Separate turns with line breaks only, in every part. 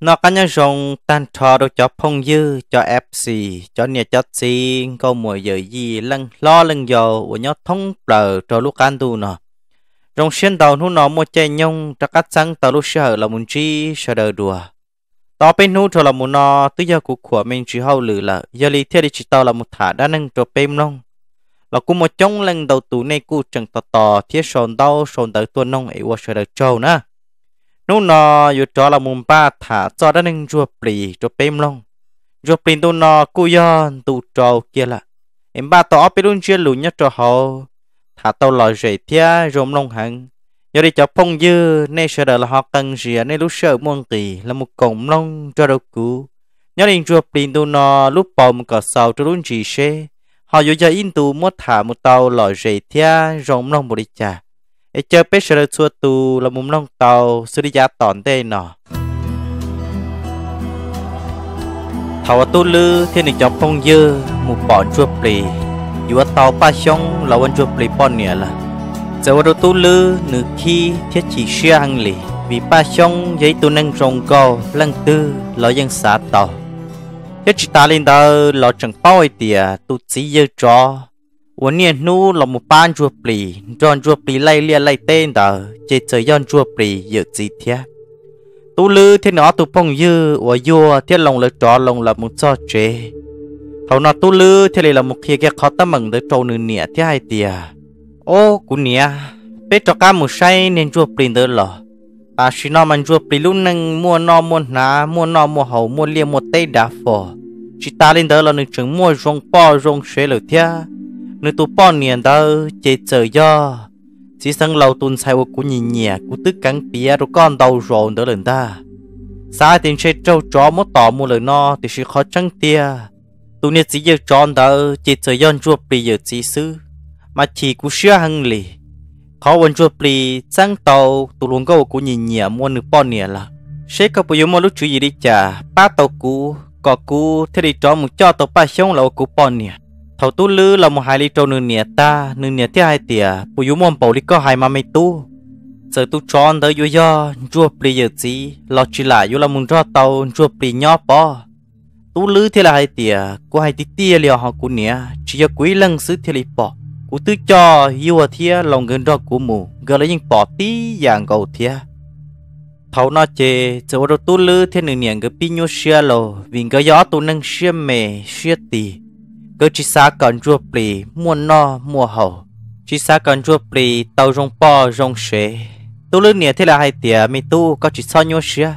nó cá nhân rong tan trò đồ cho phong dư cho fc cho nhà cho xi câu mùi giờ gì lăng lo lăng dầu của nhó thông bờ cho lúc can tu nọ rong xuyên tàu nu nó mua chơi nhung cho cắt sáng tàu lúc sợ là muốn chi sợ đời đùa tàu bên nu cho là muốn nó tư giờ của của mình chỉ hậu lử là giờ lý thiết đi chỉ tàu là một thả đa nâng cho bên nông là cũng một trong lần đầu tù này cụ chẳng tò tò thiết sồn đau sồn tới tuần nông ấy qua sợ đời trâu nữa นู่นนออยู่จอละมุมป้าถาจอด้านหนึ่งจัวปลีจัวเป้มลงจัวปลีตัวนอกูย้อนตูจอเกียละเอ็มบ้าต่อไปรุ่นเชื่อหลุนยัดจัวเขาถาตัวลอยเสียเทียรวมลงหังยดีจับพงยืในเสดละหอกังเสียในลูกเสือม่วงตีละมุกกลมลงจัวดกูยดีจัวปลีตัวนอลูกปอมก็สาวจัวรุ่นจีเช họ dụ cho in tù mua thả một tàu lò rầy thia rộng lòng bồ đi chà ai chơi bé sờ chua tù là mùng tàu xử lý giá tòn đây nọ thảo tu lư thiên đình chọc phong dư mù bọn chua plì dù tàu ba xong là quân chua plì bọn nè là giờ vào tu lư nữ khi thiết chỉ xe lì vì ba xong giấy tu năng rồng cầu lăng tư lo dân xã tàu thiết chỉ ta lên đó lo chẳng bao ai tu chỉ dư cho วันนี้นู้เราหมู่บ้านจัวปลีจอนจัวปลีไล่เลียไล่เต้นเดอเจเจย้อนจัวปลีเยอะจีเทียตูลือเทนอตูปงยือว่ายัวเทียลงเลยจอลงละมุจอเจเขานอตูลือเทเลยละมุเคียแกเขาตั้มังเดอโจนึงเนี่ยเทียไอเตียโอ้กูเนี่ยเป็ดจอกามุใช้เนียนจัวปลีเดอหรออาชินอมันจัวปลีลุ่นหนึ่งมัวนอมัวนามัวนอมัวเฮามัวเลียมัวเต้ดาฟอชิตาลินเดอเราหนึ่งถึงมัวรงป้อรงเชลเทีย nơi tu bọn niên đâu chế chờ do chỉ sang lâu tuần sai của cú nhìn nhẹ cú tức cắn bia rồi con đầu rộn đỡ lần ta sai tiền chơi trâu chó mất tỏ mua lời no thì sẽ khó trăng tia tu nhiệt chỉ giờ tròn đâu chế chờ do chua bì giờ chỉ sư, mà chỉ cú sửa hăng lì khó quên chua bì sang tàu tu luôn câu cú nhìn nhẹ mua nửa bọn niên là sẽ có bây giờ một lúc chú gì đi chả ba tàu cú có cú thế đi chó một cho tàu ba xong là cú bọn niên thầu tu lư là một hai ly trâu nương nhẹ ta nương nhẹ thi hai tỉa bùi yếu mồm bầu lý có hai mà mày tu giờ tu tròn tới yếu do chua bì giờ gì lo chỉ là yếu là muốn cho tàu chua bì nhỏ bỏ tu lư thi là hai tỉa cô hai tí tiề liều họ cú nhẹ chỉ có quý lần xứ thi lý bỏ cú tư cho yêu à thia lòng gần đó cú mù gần lấy những bỏ tí dạng cầu thia thấu nó chê chỗ đó tu lư thi nửa niệm cái pin nhô xia lo, vì cái gió tu nâng xia mề xia tì cứ chỉ xa cần rùa bì mua no mua hậu chỉ xa cần rùa bì tàu rong po rong xế tôi lưu nè thế là hai tía mi tu có chỉ sao nhau xía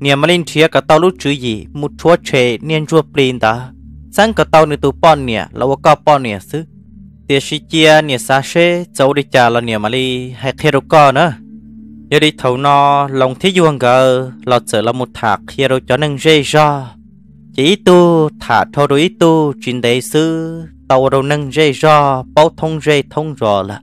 nè mà linh thía cả tàu lúc chữ gì một chúa chế niên rùa bì ta sáng cả tàu nè tu pon nè là có pon nè xứ tia sĩ chia nia xa xế cháu đi trả là nia mà li hai khe đâu có nữa giờ đi thầu no lòng thế duông gờ lọt sợ là một thạc khi đâu cho nâng dây ra chỉ tu thả thô đối tu chuyện đại sư tàu đầu nâng dây do bao thông dây thông rõ là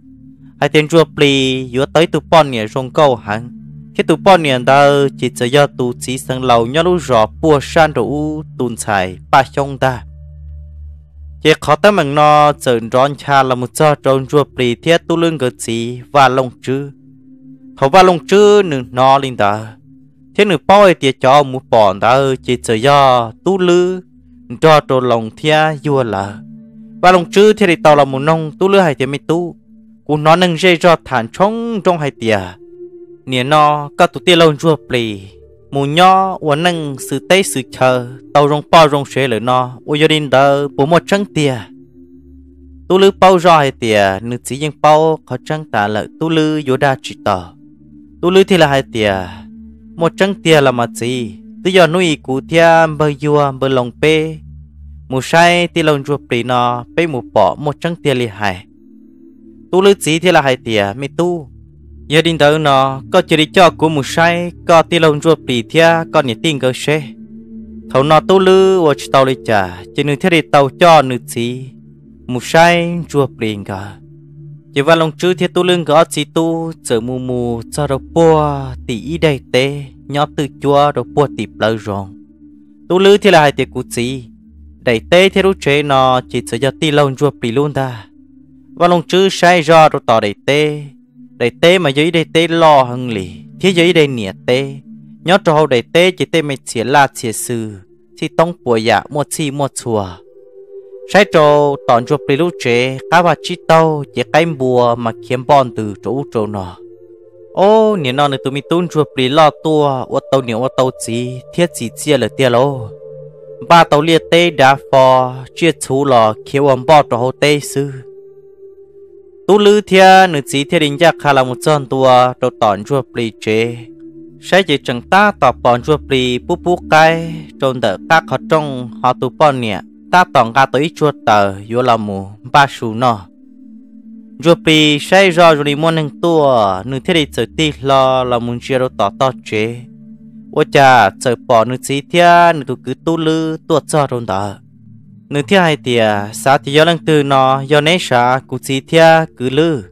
hai tiền chùa plì vừa tới tu pon nhẹ rong câu hẳn khi tu pon nhẹ ta chỉ cho do tu chỉ sang lầu nhau lúc rõ bùa san đủ tuần xài ba trong ta chỉ khó tới mình nó trần rón cha là một cho tròn chùa plì thiết tu lưng gật chỉ và lòng chữ thầu và lòng chữ nương nó linh ta thế nữ bói tiệt cho mù bọn ta chỉ chờ do tu lư cho trồ lòng thia vua là và lòng chữ thì tao là mù nông tu lư hay thì mình tu cũng nó nâng dây cho thản trong trong hai tiệt nè nó các tụ tiên lâu chua plì mù nho và nâng sự tế sự chờ tàu rong bao rong xe lửa nó ôi gia đình đờ bố một trăng tiệt tu lư bao rồi tiệt nữ sĩ dân bao khó trăng tả lợi tu lư vô đa chỉ tờ tu lư thì là hai tiệt một trăng tia là mặt gì tự do nuôi cụ thia bờ dùa bờ lòng pê mù sai ti lòng chuột bì nó pê mù bỏ một trăng tia lì hài tu lư chỉ thì là hài tia mi tu giờ đình thờ nó có chỉ đi cho của mù sai có ti lòng chuột bì thia có nhị tin cơ xe thấu nó tu lư và chỉ tàu lì chả chỉ nuôi thiết đi tàu cho nửa chỉ mù sai chuột bì cả chỉ vào vâng lòng chữ thiết tu lưng gõ chỉ tu chờ mù mù cho đầu bùa tỷ ý đầy tê nhóm từ chua đầu bùa tỷ lơ rong tu lư thì là hai tiệc cụ chỉ đầy tê thì lúc chế nó chỉ sợ giờ tỷ lòng chua bị luôn ta và vâng lòng chữ sai do đầu tỏ đầy tê đầy tê mà dưới đầy tê lo hơn lì thế dưới đầy nỉa tê nhỏ trâu đầy tê chỉ tê mày chỉ là chỉ sư chỉ tông bùa dạ mua chi mua chùa sai trò tòn cho pelu chế cá bà chít tàu chế cái bùa mà kiếm bọn từ chỗ chỗ nọ ô nè nọ nè tụi mi tún cho peli lo tua ô tàu nè ô tàu gì thiết gì chia là tia lô ba tàu liệt tê đã phò chia chú lò kêu ông bọ cho hồ tê sư tu lư thia nữ sĩ thiên đình gia khá là một chân tua đồ tòn cho peli chế sẽ chỉ chẳng ta tọp bọn cho peli bút bút cái trôn đỡ các họ trong họ tụ bọn nè ta tòng ga tới chua tờ yo là mù ba su nó dù pi say rõ rồi đi mua nâng tua nửa thế đi chơi ti lo là muốn chia đâu tỏ tỏ chế ô cha chơi bỏ nửa xí thia nửa tu cứ tu lư tu cho rồi đó nửa thế hai tia sa thì do lăng từ nó do nấy sa cứ xí thia cứ lư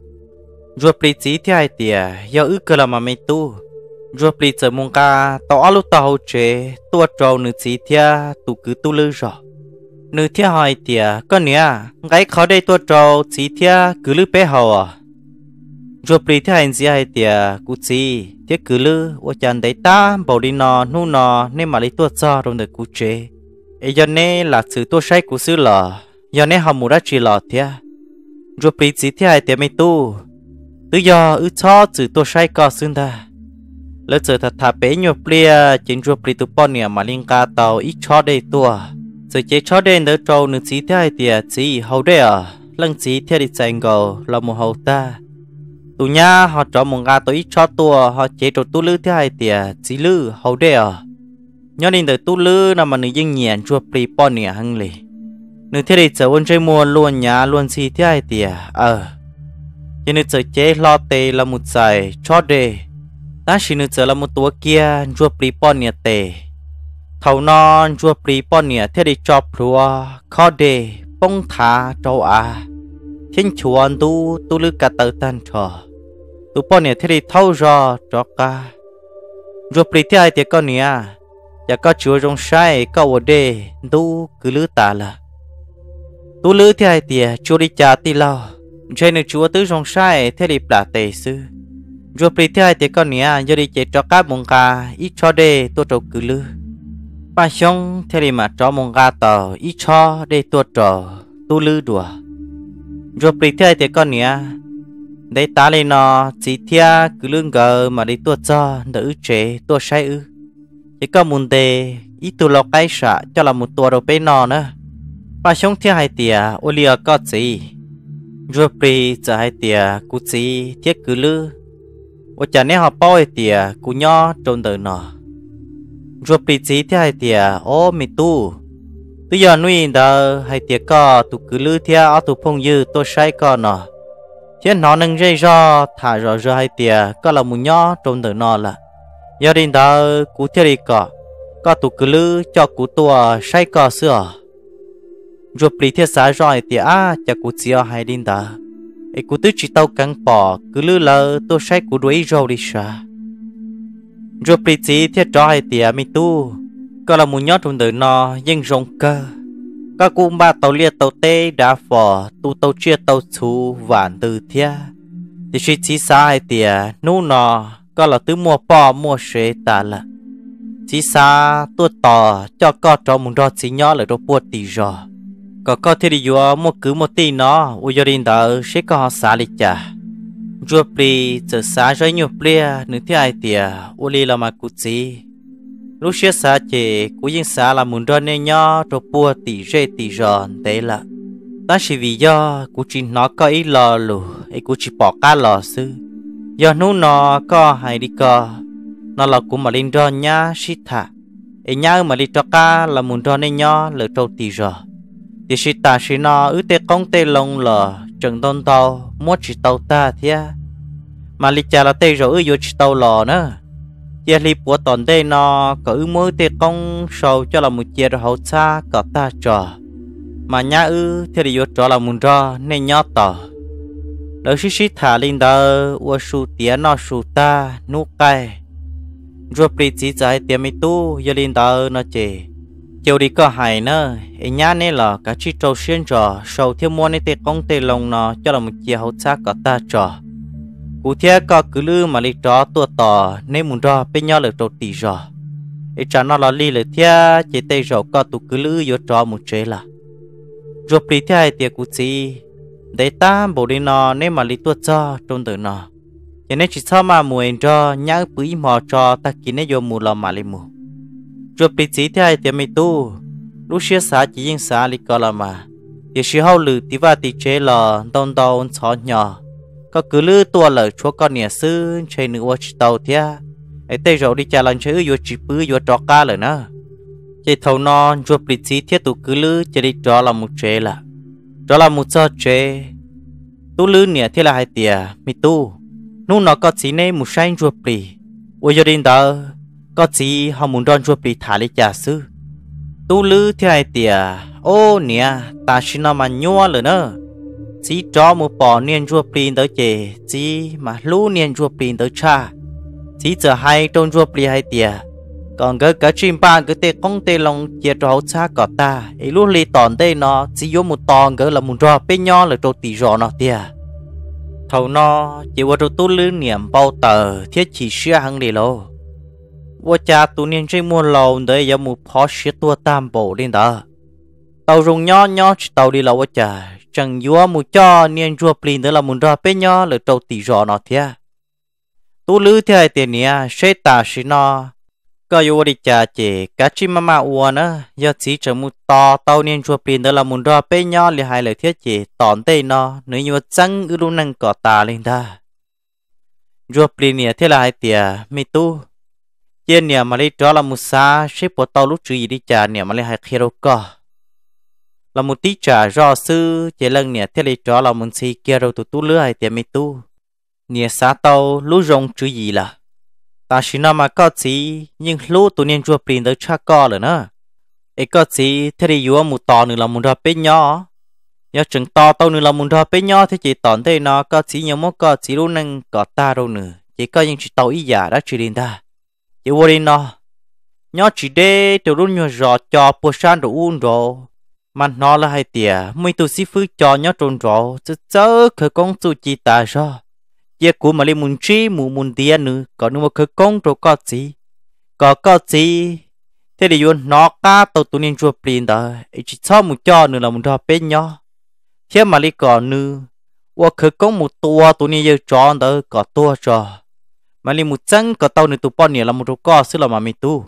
dù pi xí thia hai tia do ước cơ là mà mày tu dù bị chơi mông ca tao alo tao chế tu trâu nửa xí thia tu cứ tu lư rồi nữ thiết hỏi tìa con nè gái khó đây tôi trâu chỉ thiết cứ lư bé hầu à rồi bì thiết hành gì hay tìa cú chỉ thiết cứ lư ô chàng đấy ta bảo đi nò nu nò nên mà lấy tôi cho trong đời cú chế ấy giờ này là sự tôi sai cú sư lò giờ này học mua ra chỉ lò thiết rồi bì chỉ thiết hay tìa mấy tu từ giờ ư cho sự tôi sai có xương ta lỡ giờ thật thà bé nhiều bia chính rồi bì tu bọn nè mà linh ca tàu ít cho đây tua giờ chế cho đến đỡ trâu nửa chỉ thế thì chỉ hậu đệ à lần chỉ thế đi sang gò là một hậu ta tụ nha họ cho một gà tới cho tua họ chế cho tu lư thế thì chỉ lư hậu đệ à nhớ đến đỡ tu lư là mà nữ dân nhàn chua pri pon nè hăng lì nữ thế đi chờ quân chơi mua luôn nhà luôn ờ. chỉ thế thì ờ cho nữ giờ chế lo tê là một giải cho đề ta chỉ nữ chờ là một tua kia chua pri pon nè tê เท่านอนจัวปรีป้อนเนี่ยเทดิจอบพรัวข้อเดป้องทาเจ้าอาเช่นชวนตูตูลึกกะเตอตันชอตูป้อนเนี่ยเทดิเท่ารอจอกาจัวปรีที่ไอเตก็เนี่ยอยากก็ชัวรงใช้ก็วเดตูคือลือตาละตูลือที่ไอเตียชัวริจาตีเราใช่หนึ่งชัวตื้อรงใช้เทดิปลาเตซื้อจัวปรีที่ไอเตก็เนี่ยยอดิเจจอกาบงกา อีชอเดตัวจกือลือ Bà xong thế thì mà cho mong gà tờ ít cho để tuột trò tu lư đùa. Rồi bị thế thì con nhỉ. Đây ta lên nó chỉ thia cứ lương gờ mà đi tuột cho đỡ ư chế tuột sai ư. Thì có muốn đề ít tu lọc cái sợ cho là một tuột đồ bên nó nữa. Bà xong thế hay tìa ô lìa có gì. Rồi bị giờ hay tìa cú gì thiết cứ lư. Ô chả nên họ bao hay tìa cú nho trôn đời nó ruột bị chí thì hay tìa ô mì tu tôi giờ nuôi đờ hay tìa cò tụ cứ lư thia ở tụ phong dư tôi sai cò nọ hiện nó nâng dây do thả rõ rõ hay tìa có là một nhỏ trong tử nọ là giờ đi đó cú thia đi cò có tụ cứ lư cho cú tua sai cò sửa ruột bị thia xá rõ hay tìa à cho cú chia hay đi đó, ấy cú tứ chỉ tàu căng bỏ cứ lư lờ tôi sai cú đuổi rồi đi sao rồi bị chỉ thiết trói tỉa mi tu có là muốn nhót trong tử nó nhưng rong cơ các cụ ba tàu lia tàu tê đã phò tu tàu chia tàu chú vạn từ thia thì suy chỉ sai tỉa nu nó có là tứ mua bò mua sế ta là chỉ xa tua tò cho có trò mùng đo chỉ nhỏ lại đồ bua tì rò có có thì đi vô một cứ một tí nó u giờ đi sẽ có họ lịch chả rùa bì giờ xá rồi nhiều bia nữ thứ ai tiề uli là mà cụt gì lúc xưa xá chị cú yên xá là muốn ra nên nhó rồi bua tỷ rê tỷ giòn thế là ta chỉ vì do cụ chỉ nó có ý lò lù ấy cụ chỉ bỏ cá lò sư Do nu nó có hay đi co nó là cụ mà lên ra nhá xí thả ấy nhá mà đi cho ca là muốn ra nên nhó lỡ trâu tỷ giòn thì xí ta xí nó ứ tê công tê lông lò chừng tôn tàu mua chỉ tàu ta thia mà lịch trả là tê rồi ư chỉ tàu lò nữa giờ lịch của toàn đây nó cử mới tê công sầu cho là một chia rồi hậu xa có ta trò mà nhà ư thì đi vô trò là muốn trò nên nhót tỏ lỡ xí xí thả lên đờ ua su tía nó su ta nu cay rồi bị chỉ trái tiệm mi tu giờ lên đờ nó chè chiều đi có hài nữa ý nhá nè là cả chi trâu xuyên trò sau thiếu mua nè tê công tê lòng nó cho là một chiều hậu xác có ta trò cụ thể có cứ lư mà lý trò tua tò nên muốn trò bên nhau lực trâu tỷ trò ý trò nó là lý lực thế chỉ tê rổ có tụ cứ lư vô trò một chế là rồi lý thế hai tiệc cụ chi để ta bổ đi nó nên mà lý tua trò trong tử nó cho nên chỉ sao mà mùi trò nhá bưởi mò trò ta kín nè vô mù lò mà lý mù chuột bị chỉ thì ai tiệm mày tu lúc xưa xá chỉ riêng xá lì có là mà giờ xưa hậu lử tí và tí chế là đông đông xó nhỏ có cứ lư tua lở chúa con nhà sư chơi nữ ô tàu thia ấy tây rồi đi trả lần chơi vô chỉ bứ vô trò ca rồi nữa chơi thầu non chuột bị chỉ thiết tụ cứ lư chơi đi trò là một chế là trò là một sao chế tu lư nhà thế là hai tia mi tu nu nó có chỉ nên một sai chuột bị ôi giờ đến đâu có gì họ muốn rong ruột bị thả lấy trả sư tu lư thì ai tiề ô nè ta xin nó mà nhua lửa nữa chỉ cho một bỏ niên ruột pin tới chè chỉ mà lú niên ruột pin tới cha chỉ giờ hai trong ruột pin hai tiề còn cái cái chim ba cái tê con tê lòng chia cho hậu cả ta ấy lúc lì tòn tê nó chỉ vô một tòn cái là một rò bên nho là trâu tỷ rò nó tiề thầu nó chỉ qua chỗ tu lư niệm bao tờ thiết chỉ xưa hàng đi lâu 我家 tu niên chơi mua lầu để giờ một phó xe tua tam bộ lên đó tàu rung nhỏ nhỏ chỉ tàu đi là 我家 chẳng vừa một cho niên rùa plin đó là muốn ra bên nhỏ là trâu tỷ rõ nó thế tu lư thế tiền nia xe ta xí nó có yêu đi cha chị cá chi mama ua nữa giờ chỉ chờ một to tàu niên rùa plin đó là muốn ra bên nhỏ là hai lời thế chị tòn tây nó nếu như chẳng ư luôn năng cỏ ta lên ta rùa plin nia thế là hai tiền tu chế nè mà đi đó là một xa, xếp bộ tàu lúc chú ý đi chả nè mà lấy hai khi đâu có là một tí trả do sư chế lần nè thế đi đó là một si kia đâu tụ tú lứa hay tiền mấy tu nè xa tàu lúc rong chú ý là ta chỉ nói mà có gì nhưng lúc tụ nên chua pin tới cha co rồi nữa ấy có gì thế thì yếu một tàu nữa là một đợt bé nhỏ nhớ chừng to tàu nữa là một đợt bé nhỏ thế chỉ tòn thế nó có gì nhớ mất có gì luôn năng có ta đâu nữa chỉ có những chỉ tàu ý giả đã đến ta yêu vô đi nó nhớ chỉ để tôi luôn nhớ rõ cho bộ san đồ uống rồi mà nó là hai tìa mấy tôi sĩ phứ cho nhớ trốn rõ chứ chớ khởi công tu chỉ ta rõ giờ cũ mà lên muốn chi mù muốn tìa nữa còn nữa mà khởi công rồi có gì có có gì thế thì vốn nó cá tàu tụ nên chua plin đó chỉ cho một cho nữa là một đo bên nhó thế mà lấy còn nữa và khởi công một tua tụ nên chọn đó có tua rồi mà li một chân có tàu này tụ bọn nhỉ là một có xí là mà mi tu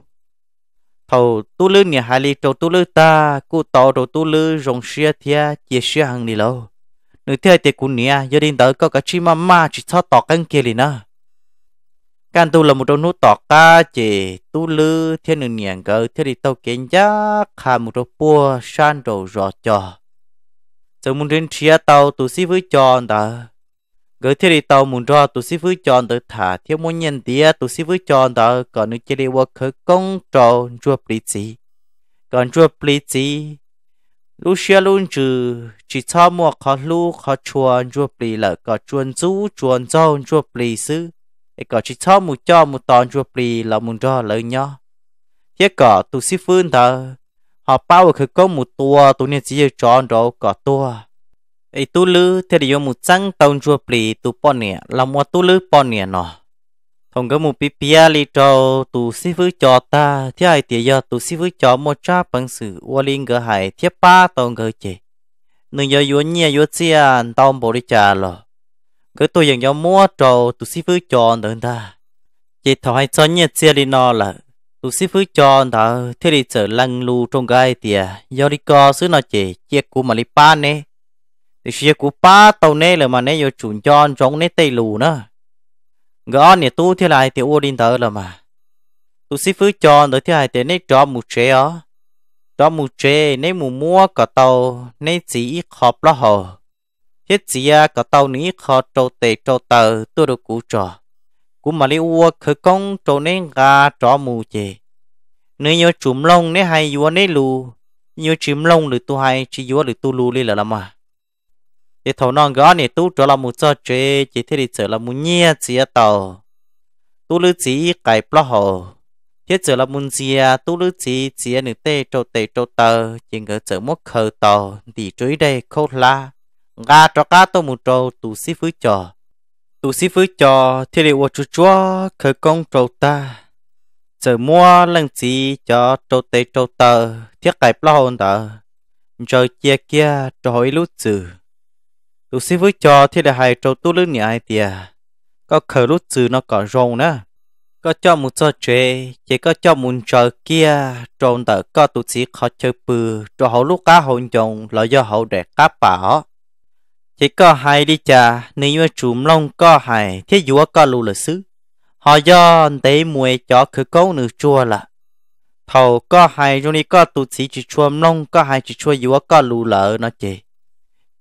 thầu tu lư nhỉ hai li trâu tu lư ta cụ tàu trâu tu lư rong xia thia chia xia hàng đi lâu nữ thế thì cụ nhỉ gia đình tới có cả chi mà ma chỉ cho tỏ căn kia liền nữa can tu là một nút tọt ta chỉ tu lư thiên nương nhàn cờ thiên đi kiến giá khả một trong bua san rọ trò giờ muốn đến chia tàu tu sĩ với tròn ta cứ thế đi tàu muốn cho tôi sĩ vứt chọn tới thả thiếu muốn nhân tía tụi sĩ vứt chọn đó còn nước chơi đi qua khởi công trò chua bì gì còn chua bì gì lúc xưa luôn chứ chỉ cho mua khó lu khó chuồn chua bì là có chuồn chú chuồn rau chua bì sư để có chỉ cho một cho một tòn chua bì là muốn cho lời nhỏ thế có tôi sĩ phương thờ họ bao khởi công một tua tụi nên chỉ chọn đó có tua ấy tu lư thì để một trăng tàu chùa bì tu bò nè là một tu lư bò nè nọ không có một pia li tu sĩ vư cho ta thì ai thì tu sĩ vư cho một cha bằng sự ô linh gỡ hải thiết ba tàu gỡ chế nên giờ nhẹ yuan xiên tàu bò đi trả lo cứ tôi dành mua cho tu sĩ vư cho ta chỉ thọ hay cho nhẹ xiên đi nọ là tu sĩ phứ cho thở thế đi trở lăng lu trong gai tìa do đi co xứ nó chỉ chiếc của mà li nè thì xia cú ba tàu nê là mà nê yo chun chon trong nê tây lù nữa gõ nè tu thế lại thì ô đinh tờ là mà tu sĩ phứ chọn tới thế này thì nê cho một chế ó cho một chế nê mù mua cả tàu nê chỉ họp lo hồ hết chỉ à, cả tàu ní khó trâu tệ trâu tờ tôi được cú trò cú mà lấy ua khứ công trâu nê gà trò mù chế nếu yo chùm lông nê hay yo nê lù yo chùm lông được tu hay chỉ yo được tu lù li là mà thì thầu non gõ này tu cho là một cho chế chỉ thế thì trở là một nhia chỉ tàu tu lữ chỉ cải plo hồ thế trở là một chia tu lữ chỉ chỉ nữ tê trâu tê trâu tờ chỉ ngờ trở một khờ tàu thì chuối đây khô la ga cho cá tu một trâu tu sĩ phứ trò tu sĩ phứ trò thế thì vô chú chúa khờ công trâu ta trở mua lần chỉ cho trâu tê trâu tờ thiết cải plo hồn tờ rồi chia kia trôi lút chữ lúc xí với cho thì là hai trâu tu lưng nhà ai tiề có khờ lúc trừ nó còn rong nữa có cho một trò chơi chỉ có cho một trò kia trộn tờ có tụ sĩ khó chơi bự cho hậu lúc cá hồn chồng là do hậu đẹp cá bảo chỉ có hai đi cha, nếu mà chùm long có hai thì dũa có lù là xứ họ do tế mùi cho cứ cấu nữ chua là thầu có hai rồi có tụ sĩ chỉ chua long có hai chỉ chua dũa có lù lợ nó chị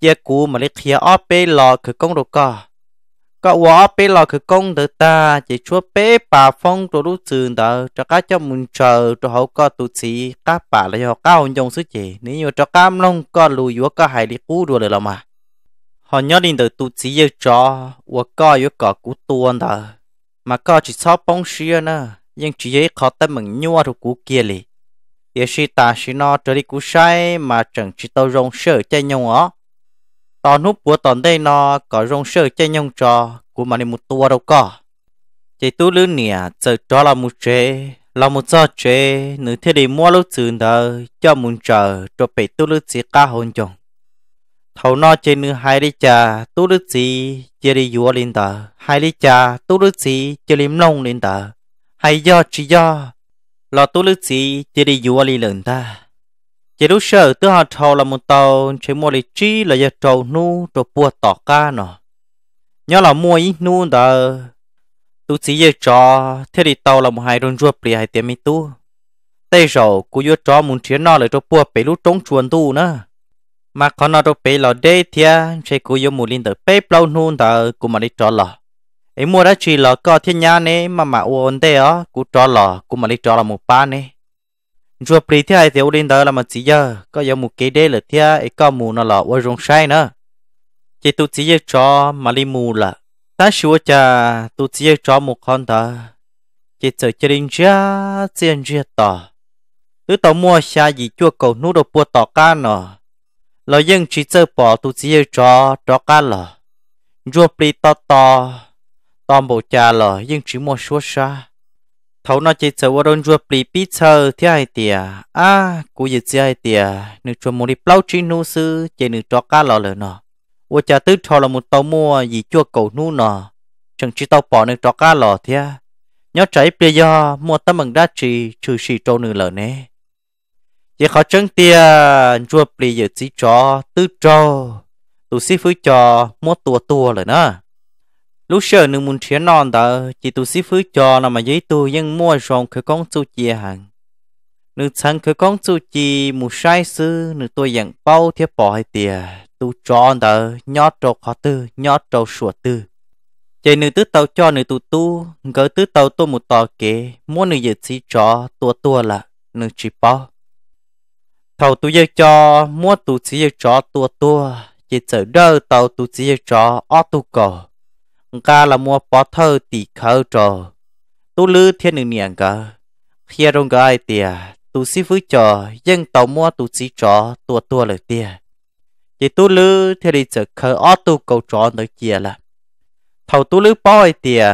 giờ cú mà lấy khía ở bê lò cứ công đồ cả có ở bê lò cứ công được ta chỉ chúa bê bà phong đồ lúc trường đó cho cá cho mình chờ cho họ có tu sĩ các bà lấy họ cao trong sức chế nếu như cho cam long có lùi yếu có hại đi cú đồ được mà họ nhớ đến từ tu sĩ yêu cho và có yêu có cú tuôn đó mà có chỉ sao bóng xia nữa nhưng chỉ ấy khó tâm mình nhua thuộc cú kia lì. Yêu sĩ ta sĩ nó trở đi cú sai mà chẳng chỉ tao rong sợ chơi nhau ó tao nút búa tòn đây nó có rong sơ chơi nhông trò của mà một tua đâu có chỉ tu lư nè giờ cho là một chế là một giờ chế nữ thế đi mua lúc trường đó cho muốn chờ cho bị tu lư chỉ cả hồn chồng thầu nó trên nữ hai đi cha tu lư chỉ đi vua lên tờ hai đi cha tu lư chỉ chơi lim long lên hay do chỉ do là tu lư chỉ đi vua lên lần chỉ đủ sợ tự họ thầu là một tàu chế mua lịch chi là giờ trâu nu trầu bùa tỏ ca nọ nhớ là mua ít nu đó tu chỉ giờ cho thế thì tàu là một hai đồn ruột bì hai tiếng mi tu tây rồi cú vừa cho muốn chiến nọ là trầu bùa bể lúc trống chuồn tu nữa mà con nọ trầu bể là đê thia chỉ cú vừa muốn lên tới bể lâu nu đó cú mà đi cho là ấy mua đã chỉ là có thiên nhà này mà mà ôn tê á cú cho là cú mà đi cho là một ba này rùa bì thế ai thì ô đến đó là mà chỉ giờ có giống một cái đế là thế ấy có mù nó là ô rong sai nữa chỉ tu chỉ giờ cho mà đi mù là ta sửa cha tu chỉ giờ cho một con ta chỉ chờ cho đến ra tiền ra tỏ cứ tao mua xa gì chua cầu nút đồ bùa tỏ cá nọ là dân chỉ chơi bỏ tu chỉ giờ cho cho cá là rùa bì to to toàn bộ cha là dân chỉ mua số xa thấu nó chỉ sợ ôn chùa bì bì chờ thì ai tiề à cú gì thế ai tiề nước chùa một đi plau chi nu sư chỉ nước cho cá lò lợn nọ ô cha tứ thọ là một tàu mua gì chùa cầu nu nọ chẳng chỉ tàu bỏ nước cho cá lò thế à? nhớ trái bia do mua tấm bằng đá trì trừ xì trâu nữ lợn nè chỉ khó chân tiề chùa bì giờ chỉ cho tứ trâu tụ sĩ phứ cho mua tua tua lợn nọ lúc sơ nương muốn chia non đó chỉ tu sĩ phứ cho là mà giấy tu vẫn mua rong khởi công tu chi hàng nương chẳng khởi công tu chi một sai sư nương tôi vẫn bao thiết bỏ hay tìa tu cho đó nhót trâu khó tư nhót trâu sủa tư chạy nương tứ tàu cho nương tu tu gỡ tứ tàu tôi một tò kế mua nương dự sĩ cho tua tua là nương chỉ bao thầu tu giấy cho mua tu sĩ dây cho tua tua chỉ chờ đợi tàu tu sĩ dây cho ở tu cầu nga là mua bó thơ tỷ khâu trò tu lư thiên đường niệm cả khi rong cái ai tia tu sĩ phứ trò dân tàu mua tu sĩ trò tua tua lời tia chỉ tu lư thiên đi chợ khờ ó tu cầu trò nơi kia là thầu tu lư bó ai tia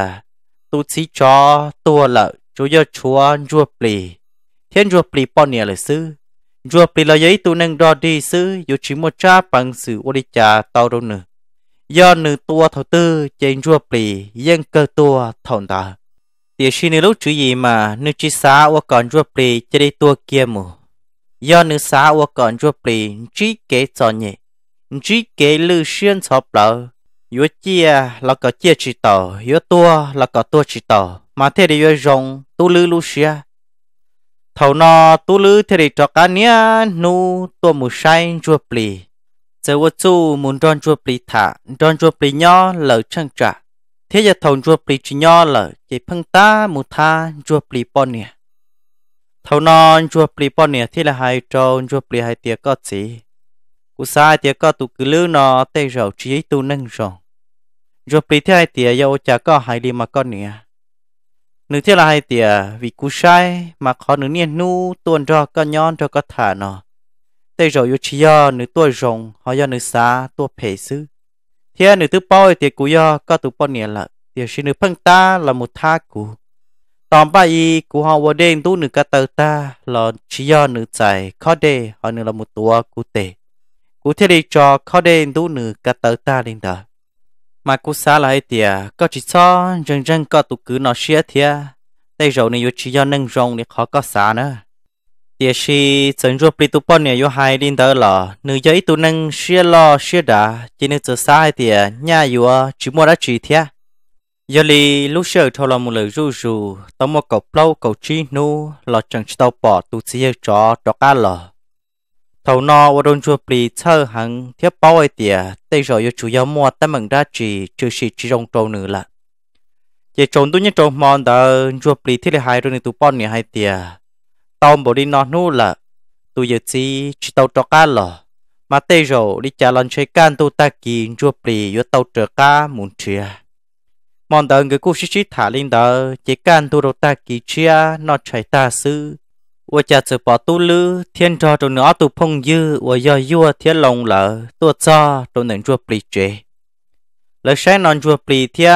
tu sĩ trò tua lợi chú do chúa chúa plì thiên chúa plì bó nia lời sư chúa plì là giấy tu nâng đo đi sư dù chỉ một cha bằng sự ô đi cha tàu đâu nữa do nữ tua thầu tư trên rùa plì dân cơ tua thầu tờ thì khi nữ lúc chữ gì mà nữ chỉ xá và còn rùa plì cho đi tua kia mù do nữ xá và còn rùa plì chỉ kế cho nhỉ chỉ kế lư xuyên cho bờ yếu chia là có chia chỉ tờ yếu tua là có tua chỉ tờ mà thế thì yếu rồng tu lư lư xia thầu nó tu lư thế thì cho cá nia nu tua mù sai rùa plì giờ vô chú muốn đón chúa bì thả đón chúa bì nhỏ lỡ chân trả thế giới thầu chúa bì chỉ nhỏ lỡ chỉ phăng ta mù tha chúa bì bọn nè thầu non chúa bì bọn nè thế là hai trâu chúa bì hai tiệc có gì cú sai tiệc có tụ cứ lư nó tê rầu trí tu nâng rồng chúa bì thế hai tiệc dâu chả có hai đi mà con nè nữ thế là hai tiệc vì cú sai mà khó nữ niên nu tuôn cho con nhon cho có thả nó tê rồi yêu chỉ do nữ tuổi rồng họ do nữ xa tuổi phê sư thì nữ thứ bao thì cú do có tụ bao nhiêu là thì xin nữ phăng ta là một tha cú tóm ba y cú họ vào đen tu nữ cả tàu ta là chỉ do nữ chạy khó đề họ nữ là một tua cú tệ cú thế đi cho khó đêm tu nữ cả tàu ta lên đời mà cú xa lại thì có chỉ cho rừng rừng có tụ cứ nó xia thì tây rồi nữ chỉ do nâng rồng thì khó có xa nữa 也是整个比多半年有海领导了，你要一度能学了学的，今天做啥一点，伢有啊，只莫来几天。有哩路上偷了木了入入，到莫搞包搞鸡奴，老整知道 bỏ 肚子要着着干了。头脑我 don 做比车行贴包一点，对手又主要莫得门大几，就是只用周女了。也中途你中忙的做比贴了海中的多半年还点。tao bộ đi nó nu là tu giờ chi chỉ tao cho cá lò mà tê rồi đi trả lần chơi can tu ta kín chua bì yo tao trở cá muốn chia Mong đợi người cô sĩ sĩ thả lên tờ chỉ can tu đồ ta kí chia nó chạy ta sư và cha sự bỏ tu lư thiên trò trong nó tu phong dư và do vua thiên long lợ tu cho trong nền chua bì chế lời sáng non chua bì thia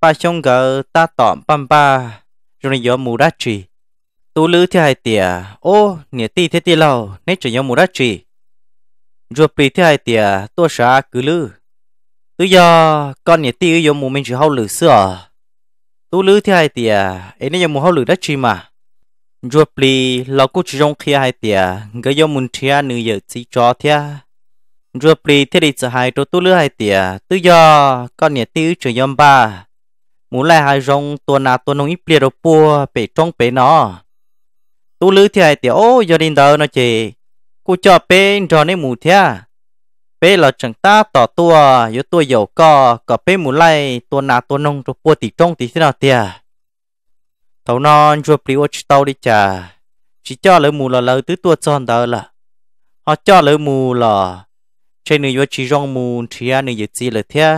ba chông gờ ta tỏm pam ba rồi nhớ mù đá trì tú lữ thì hai tiề ô nè ti thế tìa lâu nè chỉ nhau mua đất trì ruột bì thì hai tiề tua sa cứ lữ tú giờ con nè ti yêu mù mình chỉ hao lử xưa tú lữ thì hai tìa ấy nè yêu mù hao lử đất trì mà ruột bì lâu cũng chỉ trong khi hai tiề cái nhau muốn thia nữ giờ chỉ cho thia ruột bì thì đi chợ hai tôi tú lữ hai tiề tú giờ con nè ti chỉ nhau ba muốn lại hai rong tua nà tua nông ít bia đồ pua bể trong bể nó tu lư thì ô giờ đi đâu đó nó chỉ cô cho bé cho nên mù thia à? bé là chẳng ta tỏ tua yếu tua dầu co có bé mù lay tua nà tua nông cho bua tỷ trong tỷ thế nào tia à? tàu non cho pliu chỉ tàu đi chả chỉ cho lỡ mù là lỡ tứ tua tròn đó là họ cho lỡ mù là trên người yếu chỉ rong mù chỉ ăn người chỉ là thia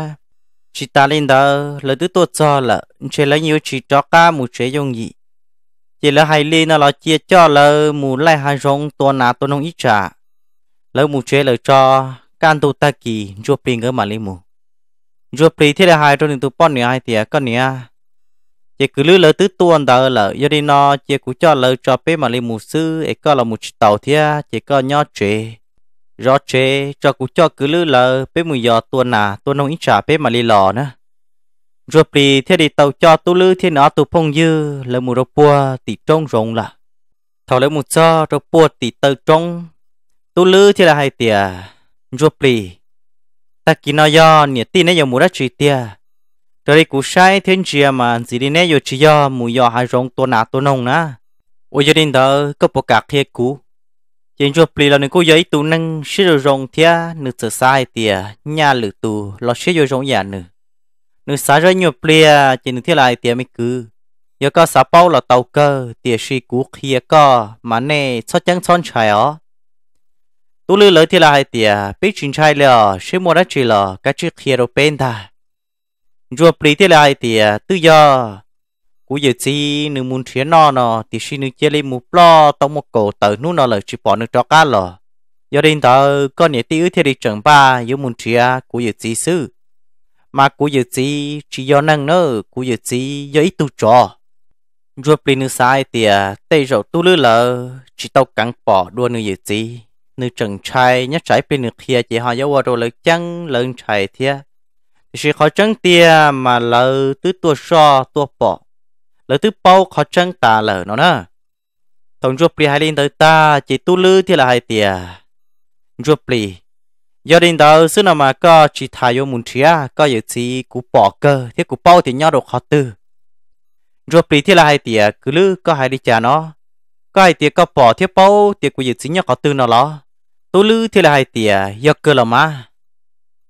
chỉ ta lên đó lỡ tứ tua tròn là trên lấy yếu chỉ cho cá mù chế dùng gì chỉ là hai ly nó là chia cho là mù lại hai rong tua nà tua nông ít trả lỡ mù chế lỡ cho can tu ta kỳ rùa pì ngỡ mà li mù rùa pì thế là hai trong những tu pon nè hai tiệt con nè chỉ cứ lứa lỡ tứ tuần đó lỡ do đi nó chỉ cứ cho lỡ cho bé mà li mù sư ấy có là một tàu thế chỉ có nhỏ chế rõ chế cho cứ cho cứ lứa lỡ bé mù giò tuần nà tuần nông ít trả bé mà li lò nữa rồi bị thế đi tàu cho tu lư thiên nó tu phong dư là một rộp bùa tỷ trong rộng là thọ lấy một cho rộp bùa tỷ tàu trong tu lư thì là hai tia rồi bị ta kỳ nó do nhiệt tin này giờ mù ra chỉ tia rồi đi cú sai thiên chia mà gì đi nấy giờ chỉ do mù do hai rộng tu nà tu nông nà ôi giờ đến đó có bộ cả kia cú nhưng rồi bị là nên cô giấy tu năng sẽ rồi rộng thia nước sai tia nhà lử tu lo sẽ rồi rộng nhà nữa nếu xả ra nhiều plia chỉ nước thiết lại tiền mới cứ giờ có xả bao là tàu cơ tiền suy cú kia có mà nè cho chẳng son chảy ó tu lưu lời thiết lại tiền biết chuyện chạy lờ sẽ mua đã chỉ lờ cái chiếc kia đâu bên ta rồi plia thiết lại tiền tự do cú giờ chi nước muốn chia nó nó thì suy nước chơi lên một lo tông một cổ tự nu nó lời chỉ bỏ nước cho cá lờ giờ đến tờ con nhảy tiêu thiết đi chẳng ba yếu muốn chia cú giờ chi sư mà cú dự chỉ chỉ do năng nữa cú dự chỉ do ít tu trò rồi bên nước sai thì tay rậu tu lư lờ chỉ tao cắn bỏ đua nước dự chỉ nước trần trai nhất trái bên nước kia chỉ họ giáo rồi lấy chăng lời trai thia chỉ khó trắng tia mà lờ tứ tua so tua bỏ lờ tứ bao khó trắng ta lờ nó nè tổng rồi bên hai linh tới ta chỉ tu lư thì là hai tia rồi bên giờ đến đó xưa nào mà có chỉ thải vô muốn chia có giờ chỉ cú bỏ cơ thế cú bao thì nhau được khó tư. rồi bị thế là hai tiệt cứ lư có hai đi trả nó có hai tiệt có bỏ thế bao tiệt cú giờ chỉ nhau khó tư nó lo tôi lư thế là hai tiệt giờ cơ là má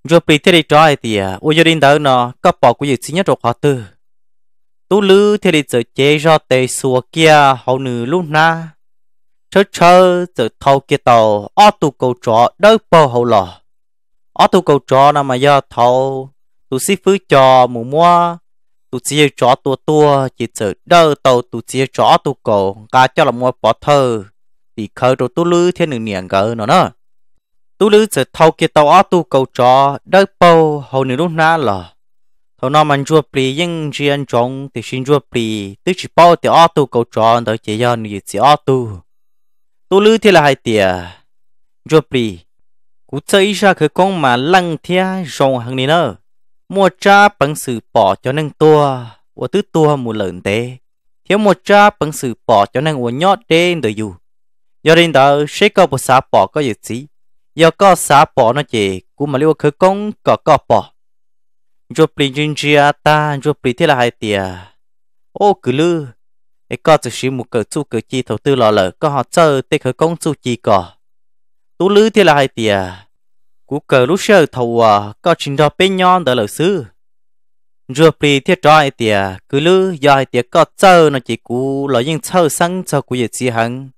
rồi bị thế đi cho hai tiệt ôi giờ đến đó nó có bỏ cú giờ chỉ nhau được khó tư. tôi lư thế đi giờ chế ra tề xua kia hậu nữ lúc na chớ chớ từ thâu kia tàu ô tụ cầu trọ đỡ bao hậu lò ở tụ cầu trò nào mà giờ thâu, tụ sĩ phứ trò mù mua tụ sĩ trò tua tua chỉ sợ đỡ tàu tụ sĩ trò tu cầu cả cho là mua bỏ thơ thì khơi rồi tụ lư thiên đường niệm gỡ nó nữa tụ lư sợ thâu kia tàu ở tu cầu trò đỡ bầu hầu nửa lúc nã là thâu nó mình chua bì nhưng riêng trống thì xin chua bì tức chỉ bao thì ở tu cầu trò đỡ chỉ do người chỉ ở tu, tụ lư thì là hai tiề, chua bì cú chơi ra khởi công mà lăng thia rong hằng này nơ mua cha bằng sự bỏ cho năng tua của tứ tua mù lợn tê thiếu mua cha bằng sự bỏ cho năng của nhót đen đời dù do đến đó sẽ có một xã bỏ có gì gì do có xã bỏ nó chỉ cú mà lưu khởi công có có bỏ rồi bị chuyên gia ta rồi bị thế là hai tia ô cứ lư ấy có thực sự một cờ chú cờ chi đầu tư lò lợ có họ chơi tê khởi công chú chi cỏ tú lư thì là hai tìa cú cờ lúc sơ thầu à có trình đó bên nhon đỡ lỡ sư rồi pì thì trò hai tìa cứ lư do hai tìa có chơi nó chỉ cú lo những chơi sang cho cú dịch gì hằng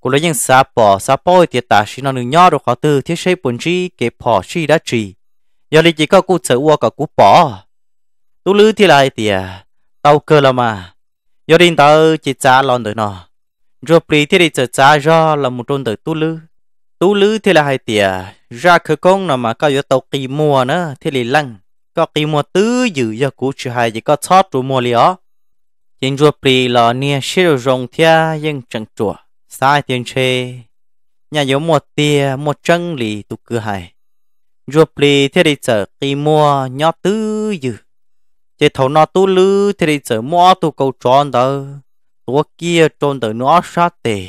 cú lo những sa bỏ bỏ hai thì ta xin nó nương nhau được khó từ thiết xây bốn chi kế bỏ chi đã trì giờ thì chỉ có cú chơi qua cả cú bỏ tú lư thì là hai tìa tàu cờ là mà giờ đến tàu chỉ trả lon được nó rồi pì thì đi chơi trả do là một trôn tới tú lư tú lư thì là hai tìa ra khởi công nào mà có yếu tàu kỳ mùa nữa thì lì lăng có kỳ mùa tứ dự do cũ chữ hai chỉ có chót rồi mùa lì ó nhưng rồi bì lò nia xí rồi rồng thia nhưng chẳng chùa sai tiền chê nhà yếu mùa tìa mùa chân lì tụ cứ hai rồi bì thì đi chở kỳ mùa nhỏ tứ dự chỉ thấu nó tú lư thì đi chở mùa tu cầu tròn đó tụ kia tròn tới nó sát tề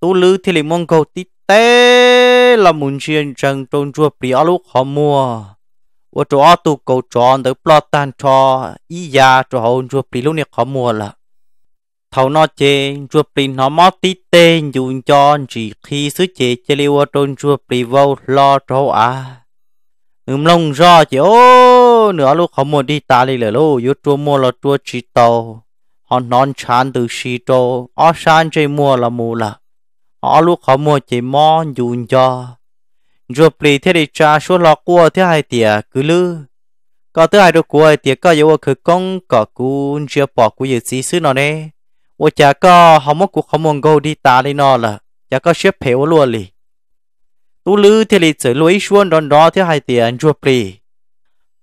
tú lư thì lì mong cầu tít tế là muốn chiến tranh trong chùa bị áo lúc họ mua và chỗ tụ cầu tròn tới plot tan cho ý già cho hậu chùa bị lúc này họ mua là thầu nó chê chùa bị nó mất tí tên dùng cho chỉ khi sứ chế chế liu ở trong chùa bị vô lo cho à ừm lông ra chứ ô nửa lúc họ mua đi ta đi lỡ lô vô chùa mua là chùa chỉ tàu họ non chán từ xì trâu ó san chơi mua là mù là họ lúc họ mua chỉ mò dùng cho rồi bì thế đi cha số lọ cua thế hai tìa cứ lư có thứ hai đồ cua tìa có dấu cứ công có cú chưa bỏ cú dự xí xứ nó nè ô cha có họ mất cú họ muốn gấu đi ta đi nó là cha có xếp phèo luôn lì tu lư thế lì chở lối xuống đòn đó thế hai tìa rồi bì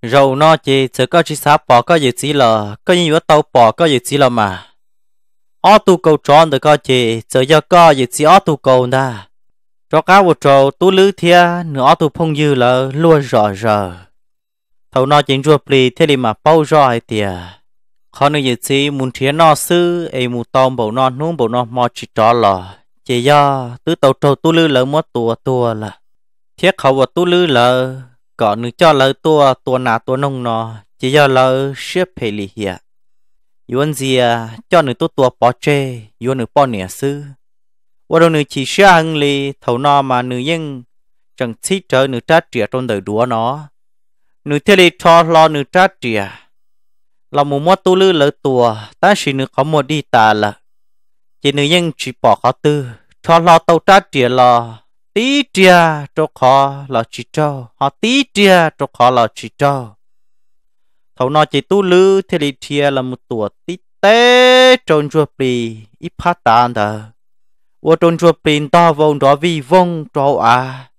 rồi nó chỉ chở có chỉ sáp bỏ có dự xí là có như tàu bỏ có dự xí là mà ô tu cầu tròn được coi chị giờ do co gì chỉ ô tu cầu nà cho cá vô trâu tu lư thia nửa ô tu phong dư là luôn rõ rờ thầu nó chính ruột lì thế đi mà bao rõ hay tìa khó nữa dự chỉ muốn thiên nó sư ấy muốn tôm bầu nó nung bầu nó mò chỉ trò lò chị do tứ tàu trâu tu lư lợ mất tua tua là thiết khẩu vào tu lư lợ có nữ cho lợ tua tua nà tua nông nó chỉ do lợ xếp hề lì hiệp yuan gì à, cho nữ tốt tua bỏ chê yuan nữ bỏ nẻ sư và đâu nữ chỉ xa à hăng lì thầu no mà nữ yên chẳng chỉ trở nữ trát trịa trong đời đúa nó nữ thế lì cho lo nữ trát trịa là một mô tu lư lỡ tùa ta chỉ nữ có một đi tà là chỉ nữ yên chỉ bỏ khó tư cho lo tàu trát trịa lo tí trịa cho khó lo chỉ cho họ tí trịa cho khó lo chỉ cho thầu nó chỉ tu lư thì đi chia là một tuổi tí tế trôn chua bì ít phát tàn thờ vô trôn chua bì to vòng đó vì vong trâu à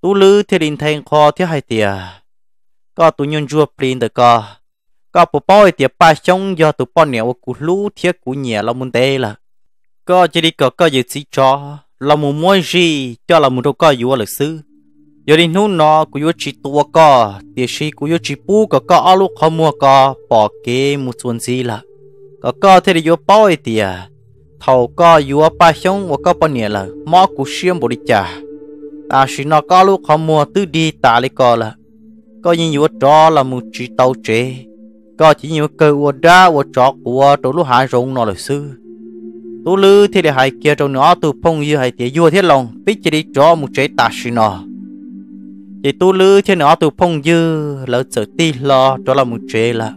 tu lư thì đình thành kho thì hai tìa có tu nhân chua bì được có có bộ bói tìa ba chống do tụ bò nèo của lú thiết của nhà là muốn tê là có chỉ đi có có dự sĩ cho là một mối gì cho là một đâu có dụ lịch sử giờ đi nút nọ, cũng yếu chỉ tua cả, tiếc chỉ cũng yếu chỉ bu cả, có áo lúc không mua cả, bỏ kế một xuân gì là có có thế thì yếu bao thì à thầu cả yếu ba xong và cả bao nhiêu là mà cũng xiêm bồi chả ta chỉ nó có lúc không mua tư đi ta lấy cả là có những yếu đó là một chỉ tàu chế có chỉ nhiều cơ ua đa ua chó của tổ lúc hai rồng nó là sư tu lư thì để hai kia trong nó tu phong như hai tiệt vua thiết lòng biết chỉ đi cho một chế ta xin nó thì tu lư trên nó tu phong dư lỡ sợ ti lo đó là một chuyện là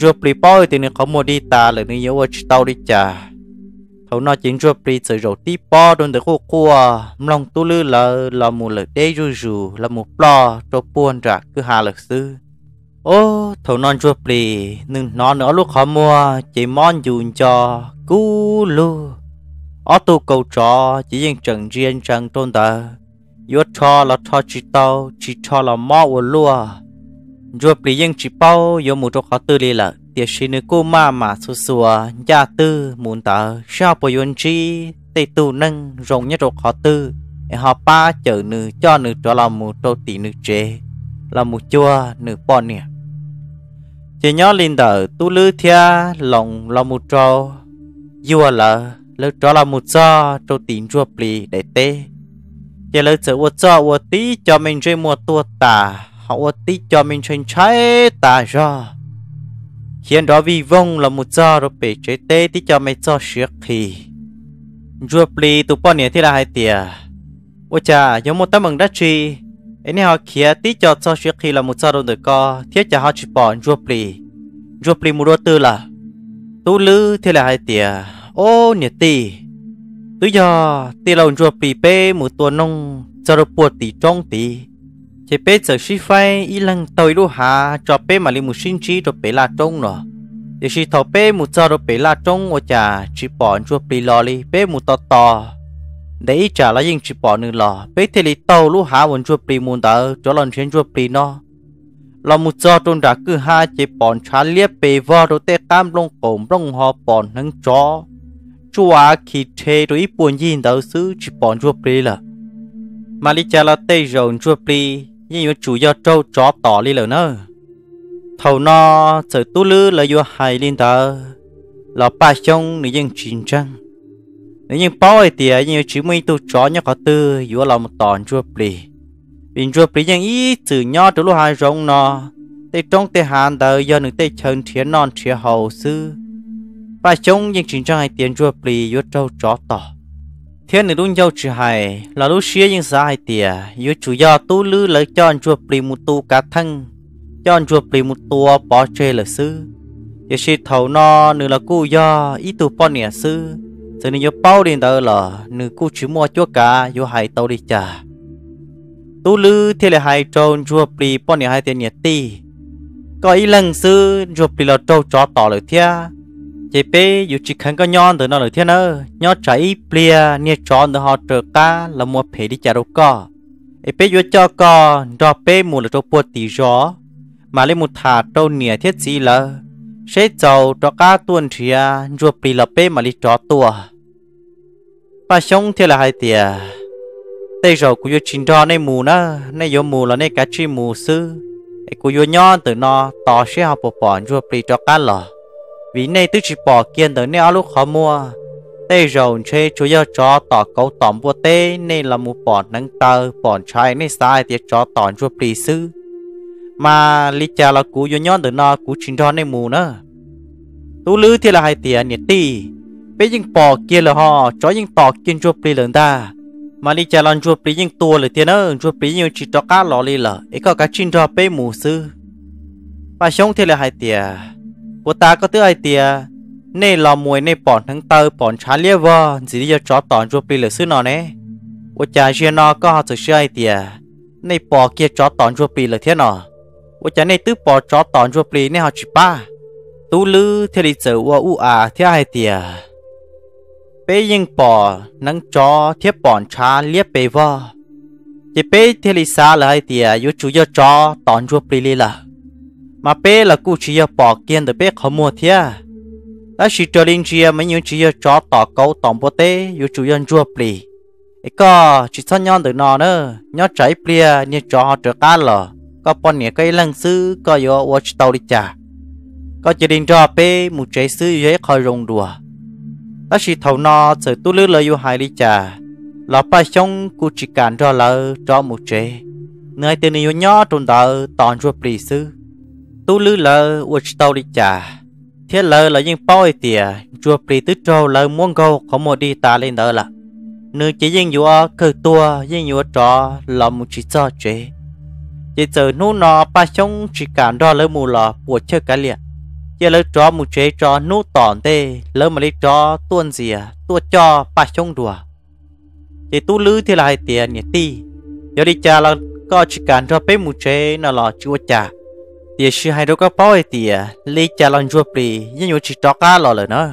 rồi bị bôi thì nó có mua đi ta là nó nhớ ở tàu đi chả thấu nó chính rồi bị sợ rồi ti bo đồn được khu cua lòng tu lư là là một lỡ đế rù rù là một lo cho buồn ra cứ hà lỡ sư ô thấu non rồi bị nên nó nữa lúc họ mua chỉ món dùng cho cú lu ở tu cầu trò chỉ riêng trần riêng trần tôn tờ yo cho là cho chỉ tao chỉ cho là mò của lúa yo bị yên chỉ bao yo muốn cho họ tự lý là tiếc xin nữ cô mà mà xua xua gia tư muốn tờ sao bao yon chi tây tu nâng rồng nhất rồi họ tư họ ba chở nữ cho nữ cho là một trâu tỷ nữ chế là một chua nữ bò nè chỉ nhớ linh tờ tu lư thia lòng là một trâu vua là lư cho là một do trâu tỷ chua bì để tê giờ lấy chữ ô cho ô tí cho mình chơi mua tua ta họ ô tí cho mình chơi trái ta ra hiện đó vì vong là một cho rồi bị chế tê tí cho mày cho sướng thì rồi pli tụ bọn nhỉ thì là hai tiền ô cha giống một tấm bằng đất chi anh họ kia tí cho cho sướng thì là một cho đồng được co thiết cho họ chỉ bỏ rồi pli rồi pli mua đôi tư là tu lư thì là hai tiền ô nhỉ tì Tuy giờ tì lòng ruột bì bê một tuần nông Giờ đồ bùa tì trong tì Chế bê giờ suy phai y lăng tàu đô hà Cho bê mà lì một sinh chi cho bê là trong nọ, Để suy thọ bê một giờ rồi bê là trong Ở chả chỉ bỏ chùa bì lò lì bê một tò tò Để ý chả là yên chỉ bỏ nửa lò Bê thì lì tàu lô hà vốn chùa bì muốn tờ Cho lần trên chùa bì nọ, là một giờ trong đã cứ hai chế bọn chả liếp bề vò đồ tê cam long cổng long hò bọn nâng chó chua khi thế rồi ít buồn gì đâu xứ chỉ bọn chua bì là mà lý cha là tây rồng chua bì nhưng mà chủ yếu trâu chó tỏ đi là nữa thầu nó sợ tu lư là do hài liên tờ là ba chông nữ dân chiến trăng nữ dân bao ấy thì nhưng chỉ mấy tu chó nhá có tư dù là một tòn chua bì bình chua bì nhưng ít từ nhỏ từ lúc hai rồng nó tây trong tây hàn tờ do nữ tây chân thiên non thiên hậu xứ và chúng những chuyện trang hay tiền chua bì yếu trâu chó tỏ thiên nữ đúng dâu chỉ hay là lúc xưa những xã hay tiền yếu chủ do tu lư lấy cho anh chua bì một tu cá thân cho anh chua bì một tu bỏ chê là sư giờ xí thầu no nữ là cu do ít tu bỏ nẻ sư sự nữ yếu bao điện tờ là nữ cu chỉ mua chua cá yếu hay tàu đi chà tu lư thiên là hay trâu chua bì bỏ nẻ hay tiền nhẹ ti, có ý lần sư chua bì là trâu chó tỏ lời thia chế bé dù chỉ khăn có nhon từ nó nổi thiên ơ nhon trái plia nia tròn từ họ trở ca là mua phê đi chả đâu co ấy bé vừa cho co đo bé mua là cho bùa tí gió mà lấy một thả trâu nia thiết gì là sẽ giàu cho cá tuần thìa vừa pli là bé mà đi chó tua ba sống thế là hai tiề. tây rồi cũng vừa chín cho nay mù nữa nay vô mù là nay cá chi mù sư ấy cũng vừa nhon từ nó tỏ sẽ học bộ bọn vừa pli cho cá lò vì nay tức chỉ bỏ kiên tới nơi lúc khó mua tê rồng chơi chú do chó tỏ cấu tỏm bùa tê nên là một bọn nâng tờ bọn trai nên sai thì chó tỏn chua bì sư mà lý cha là cú vô nhon từ nó cú chính thon nên mù nữa tú lư thì là hai tiền nhiệt tì bây giờ bỏ kia là họ cho những tỏ kiên chua bì lớn ta mà lý cha là chua bì những tua là tiền nữa chua bì nhưng chỉ cho cá lò lì lợ ấy có cái chính thon bê mù sư và sống thì là hai tiền của ta có thứ ai tìa nè lò mùi nè bọn thằng tơ bọn chá lia vò gì đi cho chó tòn ruột bì lửa sư nọ nè ô chá riêng nó có họ thực sự ai tìa nè bò kia chó tòn ruột bì lửa thế nó ô chá nè tứ bò chó tòn ruột bì nè họ chỉ ba tú lư thế đi chở ô u à thế ai tìa bé yên bò nắng chó thế bọn chá lia bì vò chỉ bé thế đi xa là ai tìa yếu chú cho chó tòn ruột bì lửa mà bé là cụ chỉ bỏ kiên để bé không mua thia đã chỉ trở linh chỉ mấy nhiêu chỉ cho tỏ câu tổng bộ tế yêu chủ nhân chua plì ấy có chỉ thân nhon từ nọ nữa nhó trái plìa à, như cho họ trở cá lò có bọn nhẹ cây lăng sư có yo watch tàu đi chả có chỉ định cho bé một trái sư dễ khỏi rồng đùa đã chỉ thầu nọ sự tu lư lời yêu hài đi chả lọ ba xong cụ chỉ cản cho lỡ cho một trái nơi tên yêu nhỏ trốn tờ toàn chua plì sư tu lư lơ uất tàu đi chả thiết lơ là những bao tìa chùa pri tứ trâu lơ muôn câu có một đi ta lên đó là nữ chỉ riêng dùa cờ tua riêng dùa trò là một chỉ cho chế chỉ giờ nô nọ ba sông chỉ cản đo lơ mù lò bùa chơi cá liệt giờ lơ trò một chế trò nô tòn tê lơ mà lấy trò tuôn gì à tua cho ba sông đùa chỉ tu lư thì là hai tiền nhỉ ti giờ đi cha là có chỉ cản cho bé một chế nó là chưa chả thì sư hai đứa có bao thì lấy cha lon chua bì nhưng nhiều chỉ cho cá lò lời nó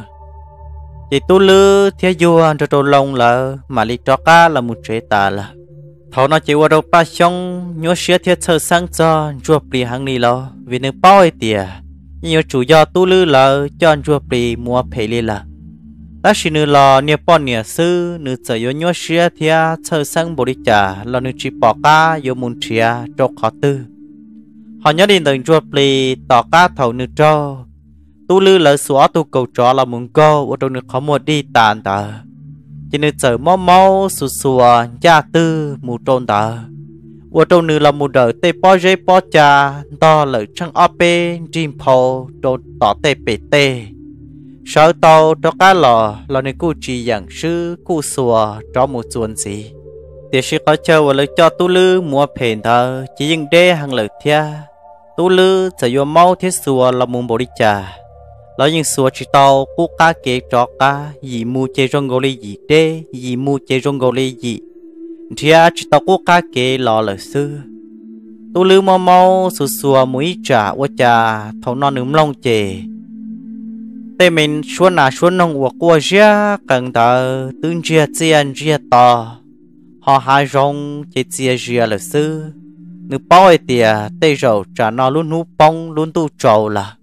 thì tu lư thế du cho tôi lông là mà lấy cho cá là một chế tà là thọ nó chỉ qua đâu ba xong nhớ sửa thiết sơ sang cho chua bì hàng này lo vì nếu bao thì nhiều chủ do tu lư là cho chua bì mua phê li là ta chỉ nữ lo nhiều bọn nhiều sư nữ sợ yếu nhớ sửa thiết sơ sang bồ đi trả là nữ chỉ bỏ cá yếu muốn chia cho khó tư họ nhớ đến từng chuột plì tỏ cá thầu nước trâu tu lư lỡ xóa tu cầu trò là muốn cô ở trong nước khó mua đi tàn tờ chỉ nước chở mò mò sù sùa gia tư mù trôn tờ ở trong nước là mù đỡ tê po dê po cha to lỡ trăng o pê jim po trôn tỏ tê pê tê sợ tàu cho cá lò là nơi cụ chỉ dạng sư cụ sùa cho một chuồn gì để sĩ có chờ và lỡ cho tu lư mua phèn thờ chỉ dừng đê hàng lỡ thia tu lư sẽ vô mau thiết xua là mùng bổ đi trà lo những xua chỉ tàu cú ca kế trọ cá dị mu chơi rong gò lì gì đê dị mu chơi rong gò lì gì thia à, chỉ tàu cú ca kế lo lỡ sư tu lư mau mau xua xua mũi trà qua trà thấu non nướng long chè tê mình xua nà xua nông qua qua ra cần tờ tương chia chia chia to họ hai rong chơi chia chia lỡ sư nữ bói thì tê rầu trả nó luôn nụ bông luôn tu trâu là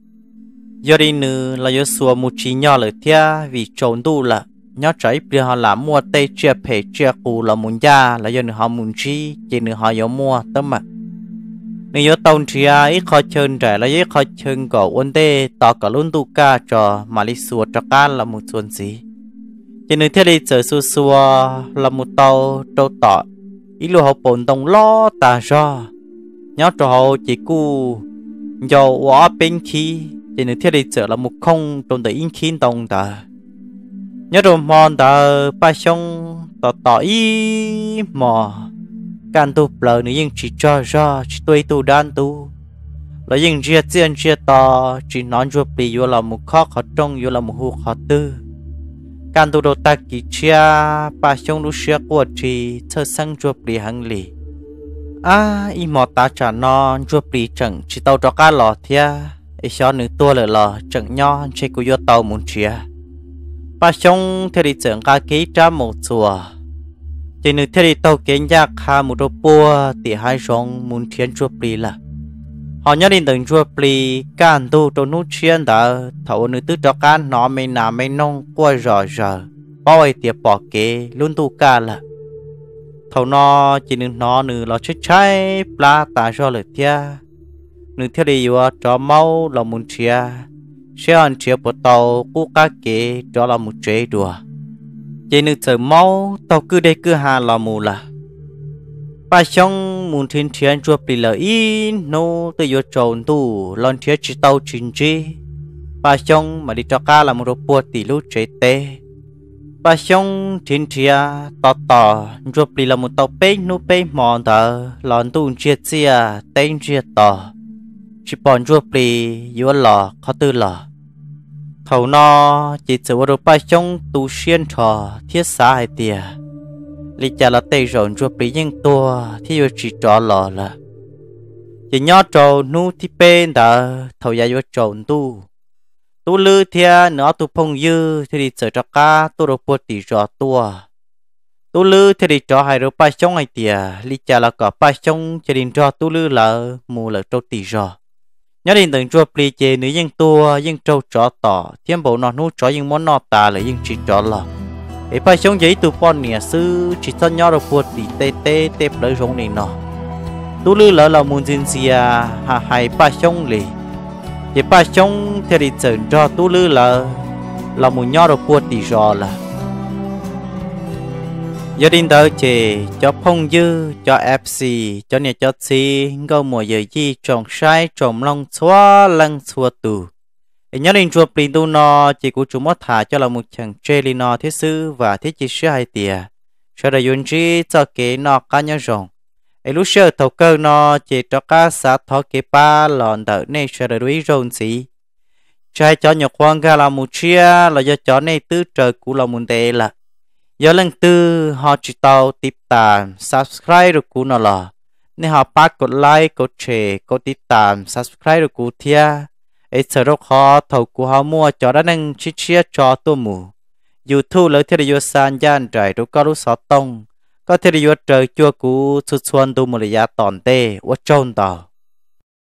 giờ đi nữ là giờ xua một chỉ nhỏ lời thia vì trâu tu là nhớ trái bia họ là mua tê chia phe chia cù là muốn gia là giờ nữ họ muốn chi chỉ nữ họ giờ mua tâm mà nữ giờ tông à ít khó chân trẻ là giờ khó chân cổ ôn tê tỏ cả luôn tu ca cho mà đi xua trò ca là một xuân gì chỉ nữ thế đi chờ xua xua là một tàu trâu tọt ý lúa học bổn đồng lo ta ra nhớ trò chỉ cú giờ quá bên khi chỉ nên thiết đi trở là một không trong đời yên khi đồng ta nhớ trò mòn ta ba sông tỏ tỏ ý mò can tu lời nữ yên chỉ cho ra chỉ tôi tu đan tu là yên chia tiền chia to chỉ nói cho bị vô là một khó khó trong vô là một hụt khó tư can tu đồ ta kỳ chia ba sông lúc xưa của chị thơ sang cho bị hàng lì à y mò ta chả non chua bì chẳng chỉ tàu cho cá lò thia y cho nữ tua lợ lò chẳng nho chơi của vô tàu muốn chia ba xong theo đi chẳng cá ký trả một chùa chỉ nữ theo đi tàu kiến gia khá một đôi bua thì hai xong muốn thiên chua bì là họ nhớ đến từng chua bì can tu cho nút chiên đã thầu nữ tứ cho cá nó mình nà mình nong qua rò rò bao ai tiệp bỏ kế luôn tu ca là thầu nó chỉ nên nó nửa lo chết cháy pla tả cho lời tia nửa theo đi vừa cho mau là muốn chia xe ăn chia bộ tàu cú cá kê cho là một chế đùa chỉ nửa chờ mau tàu cứ đây cứ hà là mù là ba xong muốn thiên thiên chua bì lỡ in nô tới vừa trộn tu lon thiên chỉ tàu chính chi ba xong mà đi cho cá là một bộ tỷ lú chế tê bà xong trên chia tỏ tỏ rồi bị là một tàu bê nô bê mòn thở lòn tu chia chia tên chia tỏ chỉ bọn rồi bị yếu lò khó tư lò thầu nó chỉ sự vào bà xong tu xuyên trò thiết xã hay tìa lý cha là tây rộn rồi bị nhưng tua thì yếu chỉ trò lò là chỉ nhớ trầu nu thì bên tờ thầu gia yếu trò tu tu lư thia nó tu phong dư thì đi sợ cho cá tu đồ bột tỷ rõ tua tu lư thì đi cho hai đồ ba sông hai tia lý cha là có ba sông cho đi cho tu lư là mù là trâu tỷ rõ nhớ đến từng chùa pli chế nữ dân tua dân trâu trọ tỏ thiên bộ nó nu trọ dân món nọ tà là dân chỉ trọ lọ ấy ba sông giấy tu phong nia sư chỉ thân nhau đồ bột tỷ tê tê tê lấy rong này nọ tu lư là là muốn xin xia hà hai ba sông lì ye pa chồng thì đi chơi cho tu lư là là một nho ro pu ti ro là giờ đi tới chị cho phong dư cho fc cho nè cho chị ngô mùa giờ gì trồng sai trồng long xóa lăng xua tù nhớ đến chùa bình tu no chị của chúng mất thả cho là một chàng chơi li no thiết sư và thiết chi sư hai tìa sau đó yun chi cho kế no cá nhau rồng ai lúc sơ tàu cơ nó chỉ cho cá xã thọ kế ba lòn đỡ nên sẽ được đuổi rộn gì trai cho nhọc hoang ga là một chia là do chó này tư trời cũ là muốn đề là do lần tư họ chỉ tàu tiếp tạm subscribe được cũ nó là nên họ bắt cột like cột share cột tiếp tạm subscribe được cũ thia ấy sợ đâu họ thầu cũ họ mua cho đã nâng chia chia cho tôi mù youtube lấy theo điều san gian trải đồ cao lúc sáu tông có thể là vợ trời chua cú xuất xuân tu một là giá tòn tê vợ trôn tàu